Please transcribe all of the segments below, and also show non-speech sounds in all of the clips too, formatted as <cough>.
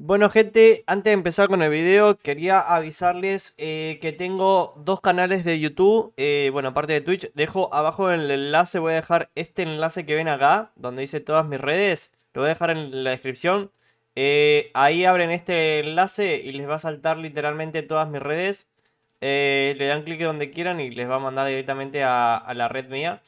Bueno gente, antes de empezar con el video quería avisarles eh, que tengo dos canales de YouTube, eh, bueno aparte de Twitch, dejo abajo el enlace, voy a dejar este enlace que ven acá, donde dice todas mis redes, lo voy a dejar en la descripción, eh, ahí abren este enlace y les va a saltar literalmente todas mis redes, le dan clic donde quieran y les va a mandar directamente a, a la red mía,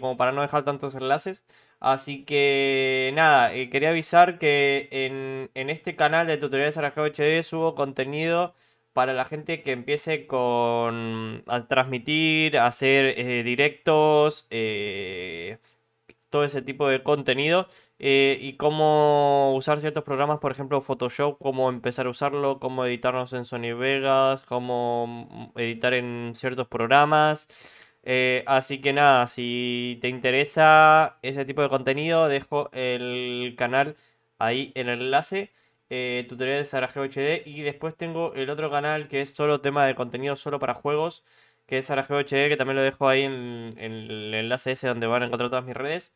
como para no dejar tantos enlaces. Así que nada, eh, quería avisar que en, este canal de tutoriales la HD subo contenido para la gente que empiece con a transmitir, hacer eh, directos, eh, todo ese tipo de contenido y cómo usar ciertos programas, por ejemplo Photoshop, cómo empezar a usarlo, cómo editarnos en Sony Vegas, cómo mm, editar en ciertos programas. Eh, así que nada, si te interesa ese tipo de contenido, dejo el canal ahí en el enlace. Eh, tutorial de Sarajevo HD. Y después tengo el otro canal que es solo tema de contenido solo para juegos. Que es Sarajevo HD, que también lo dejo ahí en, en el enlace ese donde van a encontrar todas mis redes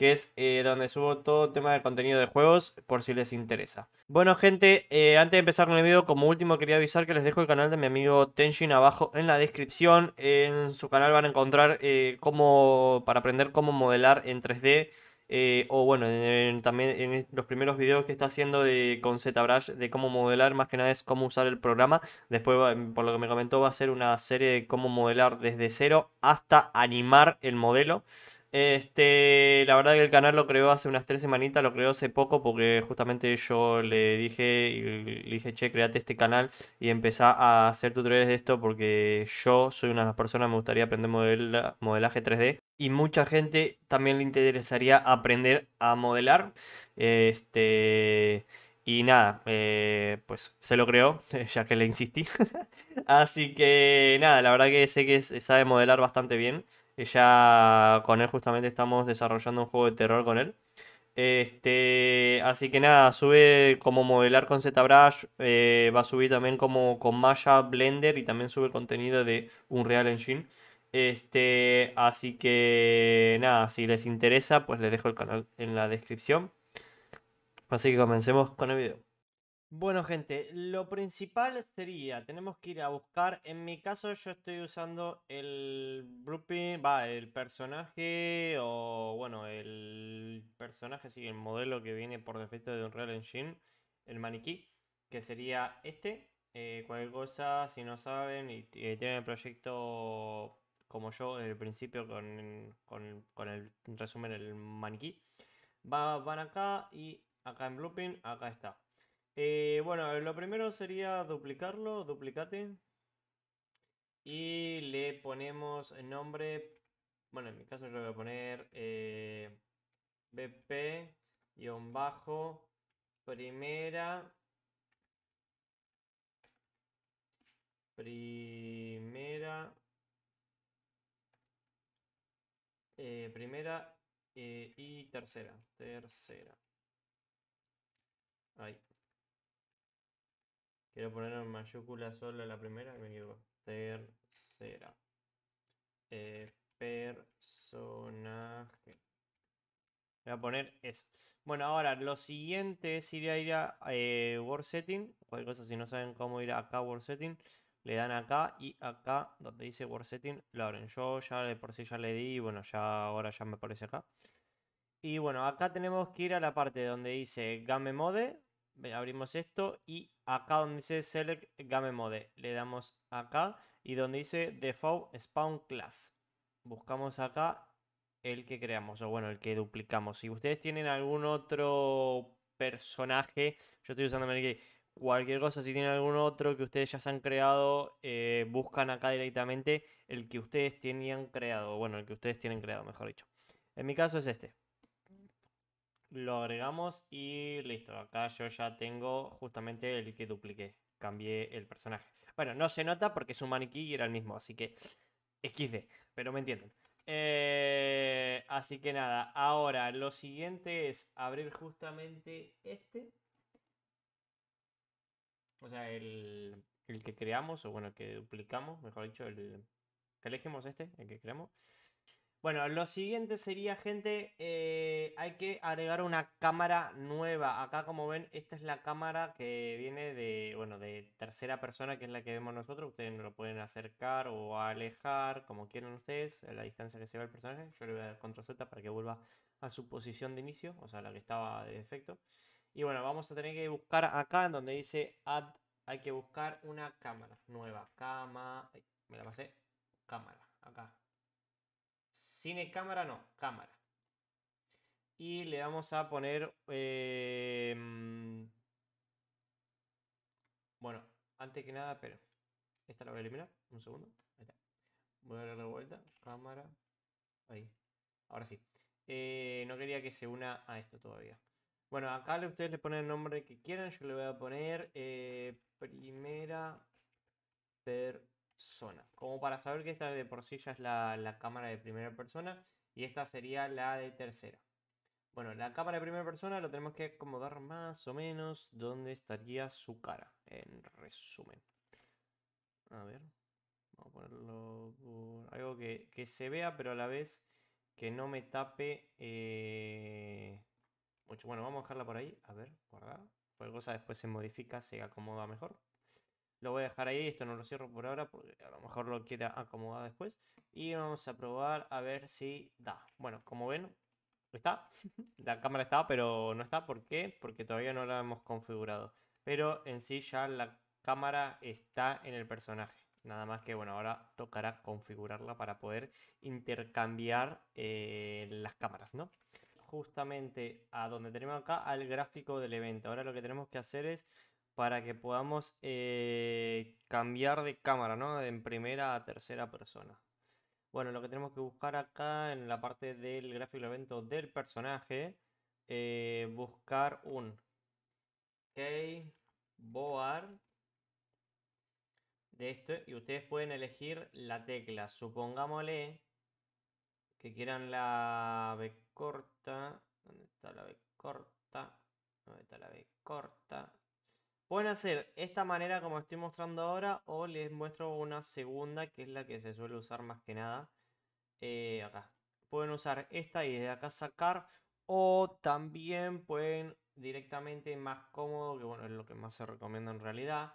que es eh, donde subo todo tema de contenido de juegos por si les interesa. Bueno gente, eh, antes de empezar con el video, como último quería avisar que les dejo el canal de mi amigo Tenshin abajo en la descripción. En su canal van a encontrar eh, para aprender cómo modelar en 3D. o bueno, también en los primeros videos que está haciendo de, con ZBrush de cómo modelar, más que nada es cómo usar el programa. Después, por lo que me comentó, va a ser una serie de cómo modelar desde cero hasta animar el modelo. Este, la verdad que el canal lo creó hace unas tres semanitas, lo creó hace poco porque justamente yo le dije, le dije, che, créate este canal y empezá a hacer tutoriales de esto porque yo soy una de las personas que me gustaría aprender modelaje 3D y mucha gente también le interesaría aprender a modelar. Este, y nada, eh, pues se lo creó, <laughs> ya que le insistí. <laughs> Así que nada, la verdad que sé que sabe modelar bastante bien ya con él justamente estamos desarrollando un juego de terror con él. Este, así que nada, sube como modelar con ZBrush, eh, va a subir también como con Maya, Blender y también sube contenido de Unreal Engine. Este, así que nada, si les interesa, pues les dejo el canal en la descripción. Así que comencemos con el video. Bueno, gente, lo principal sería, tenemos que ir a buscar, en mi caso yo estoy usando el Blooping, va, el personaje o bueno, el personaje, sí, el modelo que viene por defecto de Unreal Engine, el maniquí, que sería este. Eh, cualquier cosa, si no saben y eh, tienen el proyecto como yo en el principio con, el resumen, el maniquí, va, van acá y acá en Blueprint, acá está. Eh, bueno, lo primero sería duplicarlo, duplicate. Y le ponemos el nombre, bueno, en mi caso yo voy a poner eh, bp-bajo primera primera eh, primera eh, y tercera tercera ahí Quiero poner en mayúscula sola la primera me equivoco. Tercera. Eh, personaje. Voy a poner eso. Bueno, ahora lo siguiente es ir a ir a eh, Word Setting. Cualquier cosa, si no saben cómo ir acá a Word Setting, le dan acá y acá donde dice Word Setting lo abren. Yo ya por si ya le di, y bueno, ya ahora ya me aparece acá. Y bueno, acá tenemos que ir a la parte donde dice Game Mode abrimos esto y acá donde dice Select Game Mode, le damos acá y donde dice Default Spawn Class. Buscamos acá el que creamos o bueno, el que duplicamos. Si ustedes tienen algún otro personaje, yo estoy usando cualquier cosa, si tienen algún otro que ustedes ya se han creado, eh, buscan acá directamente el que ustedes tenían creado, bueno, el que ustedes tienen creado, mejor dicho. En mi caso es este. Lo agregamos y listo. Acá yo ya tengo justamente el que dupliqué. Cambié el personaje. Bueno, no se nota porque es un maniquí y era el mismo, así que XD, pero me entienden. Eh, así que nada, ahora lo siguiente es abrir justamente este. O sea, el, el que creamos, o bueno, el que duplicamos, mejor dicho, el que elegimos este, el que creamos. Bueno, lo siguiente sería, gente, eh, hay que agregar una cámara nueva. Acá, como ven, esta es la cámara que viene de, bueno, de tercera persona, que es la que vemos nosotros. Ustedes lo pueden acercar o alejar, como quieran ustedes, a la distancia que se va el personaje. Yo le voy a dar control Z para que vuelva a su posición de inicio, o sea, la que estaba de defecto. Y bueno, vamos a tener que buscar acá, en donde dice Add, hay que buscar una cámara nueva. Cama, me la pasé, cámara, acá Cine, cámara, no, cámara. Y le vamos a poner... Em, bueno, antes que nada, pero... Esta la voy a eliminar. Un segundo. Ahí está. Voy a darle la vuelta. Cámara. Ahí. Ahora sí. Eh, no quería que se una a esto todavía. Bueno, acá ustedes le ponen el nombre que quieran. Yo le voy a poner eh, primera per zona. Como para saber que esta de por sí ya es la, cámara de primera persona y esta sería la de tercera. Bueno, la cámara de primera persona lo tenemos que acomodar más o menos donde estaría su cara, en resumen. A ver, vamos a ponerlo algo que, se vea, pero a la vez que no me tape eh, mucho. Bueno, vamos a dejarla por ahí, a ver, guardar. Cualquier cosa después se modifica, se acomoda mejor. Lo voy a dejar ahí, esto no lo cierro por ahora porque a lo mejor lo quiera acomodar después. Y vamos a probar a ver si da. Bueno, como ven, está. <laughs> la cámara está, pero no está. ¿Por qué? Porque todavía no la hemos configurado. Pero en sí ya la cámara está en el personaje. Nada más que, bueno, ahora tocará configurarla para poder intercambiar eh, las cámaras, ¿no? Justamente a donde tenemos acá al gráfico del evento. Ahora lo que tenemos que hacer es para que podamos eh, cambiar de cámara, ¿no? De en primera a tercera persona. Bueno, lo que tenemos que buscar acá en la parte del gráfico de evento del personaje, eh, buscar un keyboard de esto y ustedes pueden elegir la tecla. Supongámosle que quieran la B corta. ¿Dónde está la B corta? ¿Dónde está la B corta? Pueden hacer esta manera como estoy mostrando ahora o les muestro una segunda que es la que se suele usar más que nada. Eh, acá. Pueden usar esta y de acá sacar o también pueden directamente más cómodo, que bueno es lo que más se recomienda en realidad,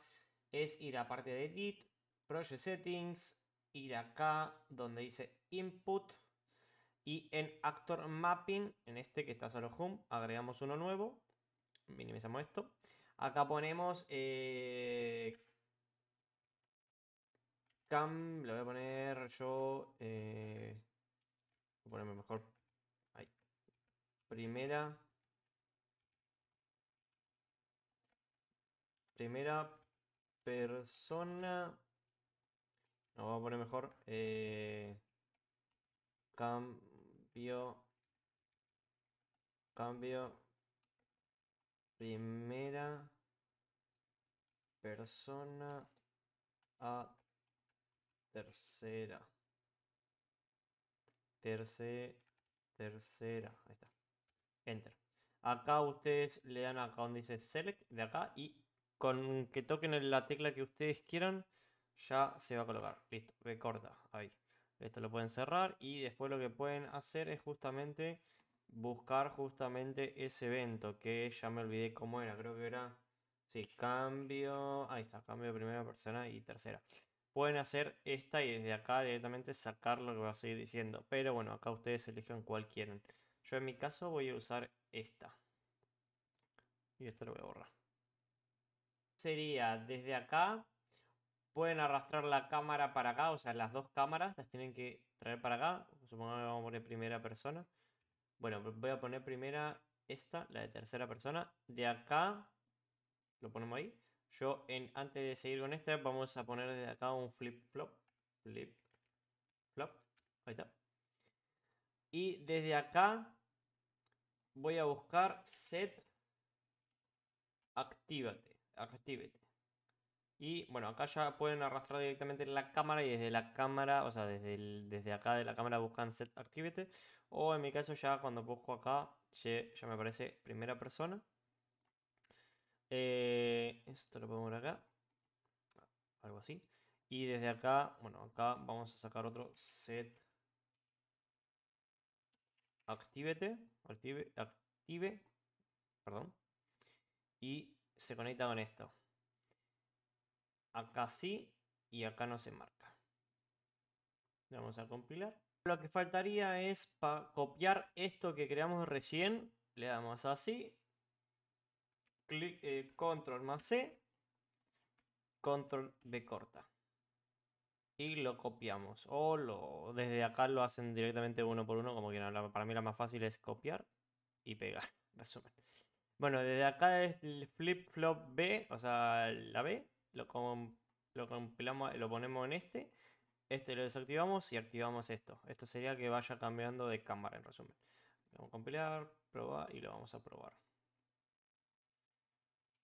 es ir a parte de Edit, Project Settings, ir acá donde dice Input y en Actor Mapping, en este que está solo Home, agregamos uno nuevo, minimizamos esto. Acá ponemos... Eh, cam, lo voy a poner yo... Eh, voy a ponerme mejor. Primera... Primera persona... No, voy a poner mejor. Eh, cambio... Cambio primera persona a tercera. Terce, tercera. Ahí está. Enter. Acá ustedes le dan acá donde dice select de acá y con que toquen la tecla que ustedes quieran ya se va a colocar. Listo, recorta ahí. Esto lo pueden cerrar y después lo que pueden hacer es justamente buscar justamente ese evento que ya me olvidé cómo era, creo que era... Sí, cambio... Ahí está, cambio de primera persona y tercera. Pueden hacer esta y desde acá directamente sacar lo que va a seguir diciendo. Pero bueno, acá ustedes eligen cuál quieren. Yo en mi caso voy a usar esta. Y esta lo voy a borrar. Sería desde acá. Pueden arrastrar la cámara para acá, o sea, las dos cámaras las tienen que traer para acá. Supongamos que vamos a poner primera persona. Bueno, voy a poner primera esta, la de tercera persona. De acá, lo ponemos ahí. Yo, en, antes de seguir con esta, vamos a poner desde acá un flip-flop. Flip-flop. Ahí está. Y desde acá voy a buscar set activate. Activate. Y bueno, acá ya pueden arrastrar directamente la cámara y desde la cámara, o sea, desde, desde acá de la cámara buscan set O en mi caso ya cuando busco acá, ya, me aparece primera persona. Eh, esto lo ver acá. Algo así. Y desde acá, bueno, acá vamos a sacar otro set Activete. Active, active. Perdón. Y se conecta con esto. Acá sí y acá no se marca. Le vamos a compilar. Lo que faltaría es para copiar esto que creamos recién. Le damos así. Clic, eh, control más C. Control B corta. Y lo copiamos. O lo, desde acá lo hacen directamente uno por uno. Como que para mí la más fácil es copiar y pegar. <laughs> Resumen. Bueno, desde acá es el flip flop B, o sea, la B, lo, compilamos, lo ponemos en este, este lo desactivamos y activamos esto. Esto sería que vaya cambiando de cámara en resumen. Vamos a compilar, probar y lo vamos a probar.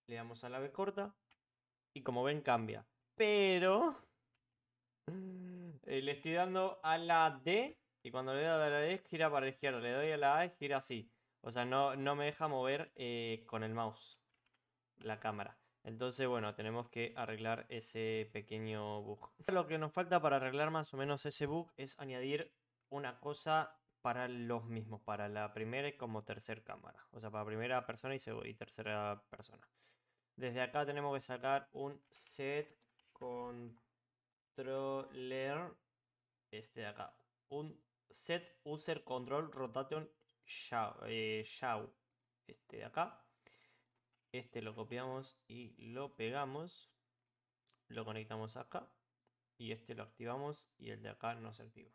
Le damos a la B corta y como ven cambia. Pero <laughs> eh, le estoy dando a la D y cuando le doy a la D gira para la izquierda. Le doy a la A y gira así. O sea, no, me deja mover eh, con el mouse la cámara. Entonces, bueno, tenemos que arreglar ese pequeño bug. Lo que nos falta para arreglar más o menos ese bug es añadir una cosa para los mismos, para la primera y como tercera cámara. O sea, para primera persona y, tercera persona. Desde acá tenemos que sacar un set controller, este de acá, un set user control rotation show eh, este de acá. Este lo copiamos y lo pegamos. Lo conectamos acá. Y este lo activamos y el de acá no se activa.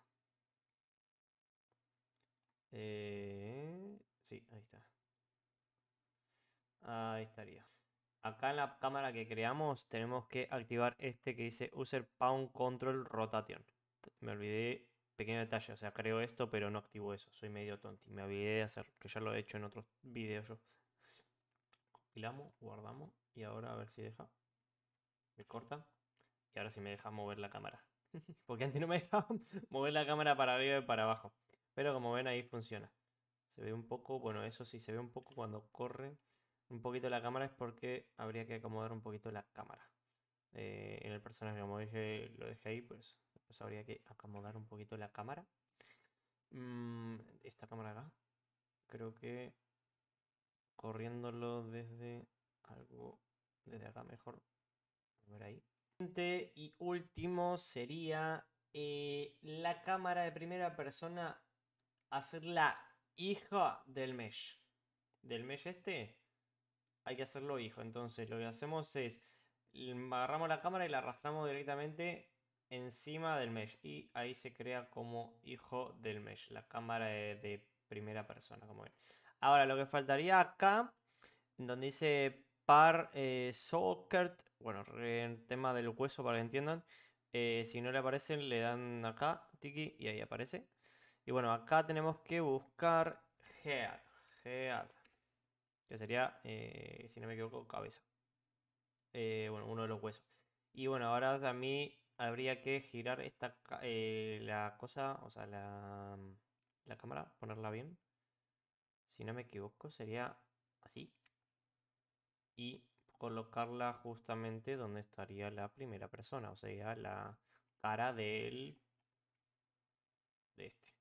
Eh, sí, ahí está. Ahí estaría. Acá en la cámara que creamos tenemos que activar este que dice User Pound Control Rotation. Me olvidé, pequeño detalle, o sea, creo esto pero no activo eso. Soy medio tonti, me olvidé de hacer, que ya lo he hecho en otros videos Compilamos, guardamos y ahora a ver si deja. Me corta. Y ahora sí me deja mover la cámara. <laughs> Porque antes no me dejaba <laughs> mover la cámara para arriba y para abajo. Pero como ven ahí funciona. Se ve un poco, bueno, eso sí, se ve un poco cuando corre un poquito la cámara es porque habría que acomodar un poquito la cámara. Eh, en el personaje, como dije, lo dejé ahí, pues, pues habría que acomodar un poquito la cámara. Mm, esta cámara acá. Creo que corriéndolo desde algo desde acá mejor. Y último sería eh, la cámara de primera persona hacerla hija del mesh. Del mesh este hay que hacerlo hijo. Entonces lo que hacemos es agarramos la cámara y la arrastramos directamente encima del mesh. Y ahí se crea como hijo del mesh. La cámara de, de primera persona, como ven. Ahora, lo que faltaría acá, donde dice par eh, soccer, socket, bueno, el tema del hueso para que entiendan. Eh, si no le aparecen, le dan acá, tiki, y ahí aparece. Y bueno, acá tenemos que buscar head, que sería, eh, si no me equivoco, cabeza. bueno, uno de los huesos. Y bueno, ahora a mí habría que girar esta, la cosa, o sea, la cámara, ponerla bien si no me equivoco, sería así. Y colocarla justamente donde estaría la primera persona, o sea, la cara del... de este.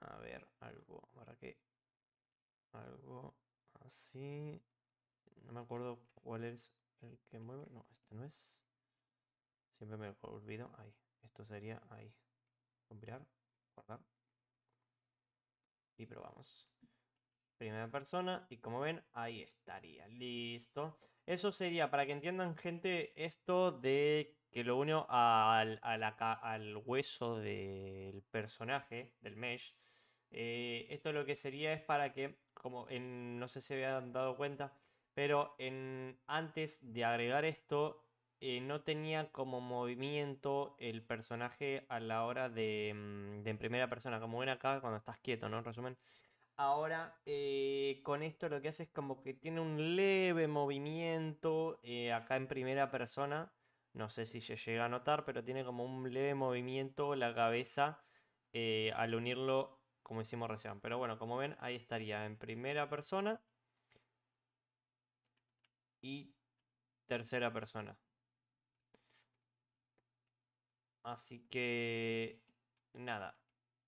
A ver, algo para que... Algo así. No me acuerdo cuál es el que mueve. No, este no es. Siempre me olvido. Ahí. Esto sería ahí. Comprar. Guardar y probamos. Primera persona y como ven ahí estaría, listo. Eso sería, para que entiendan gente, esto de que lo uno al, al, hueso del personaje, del mesh. Eh, esto lo que sería es para que, como en, no sé si se habían dado cuenta, pero en, antes de agregar esto, eh, no tenía como movimiento el personaje a la hora mm, de, en primera persona, como ven acá cuando estás quieto, ¿no? En resumen. Ahora, eh, con esto lo que hace es como que tiene un leve movimiento eh, acá en primera persona. No sé si se llega a notar, pero tiene como un leve movimiento la cabeza al unirlo como hicimos recién. Pero bueno, como ven, ahí estaría en primera persona y tercera persona. Así que nada,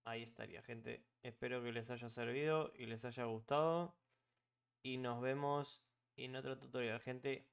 ahí estaría gente. Espero que les haya servido y les haya gustado. Y nos vemos en otro tutorial, gente.